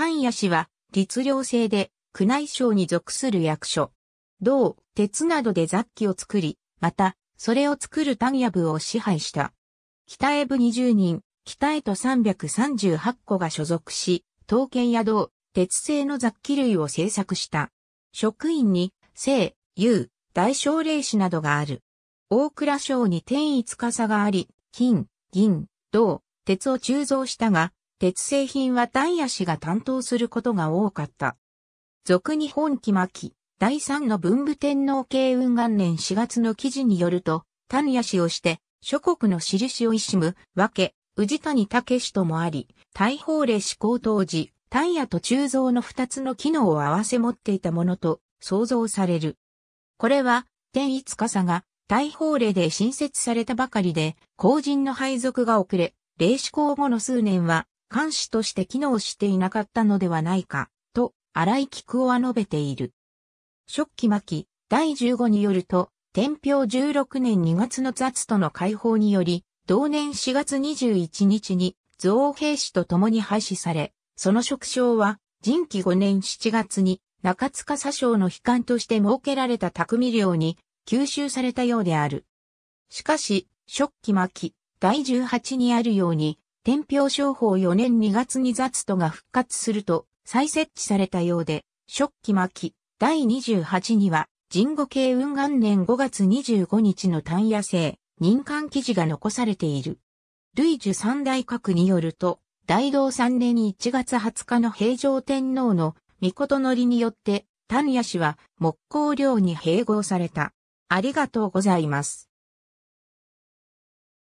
丹野市は、律令制で、宮内省に属する役所。銅、鉄などで雑記を作り、また、それを作る丹野部を支配した。北へ部20人、北へと338個が所属し、刀剣や銅、鉄製の雑記類を制作した。職員に、聖、優、大奨励士などがある。大倉省に天一笠があり、金、銀、銅、鉄を鋳造したが、鉄製品は丹野氏が担当することが多かった。俗に本期末期、第三の文武天皇慶雲元年4月の記事によると、丹野氏をして、諸国の印をいしむ、わけ、宇治谷武氏ともあり、大法令施行当時、丹野と鋳造の二つの機能を合わせ持っていたものと想像される。これは、天一笠が大法令で新設されたばかりで、後人の配属が遅れ、霊志向後の数年は、監視として機能していなかったのではないか、と、荒井菊夫は述べている。初期巻第15によると、天平16年2月の雑との解放により、同年4月21日に造兵士と共に廃止され、その職称は、人期5年7月に中塚佐将の悲観として設けられた匠寮に吸収されたようである。しかし、初期巻第18にあるように、天平商法4年2月に雑都が復活すると再設置されたようで、食器巻き第28には、神護慶雲元年5月25日の単野生、任官記事が残されている。類樹三大閣によると、大道三年1月20日の平城天皇の御事乗りによって、丹野氏は木工領に併合された。ありがとうございます。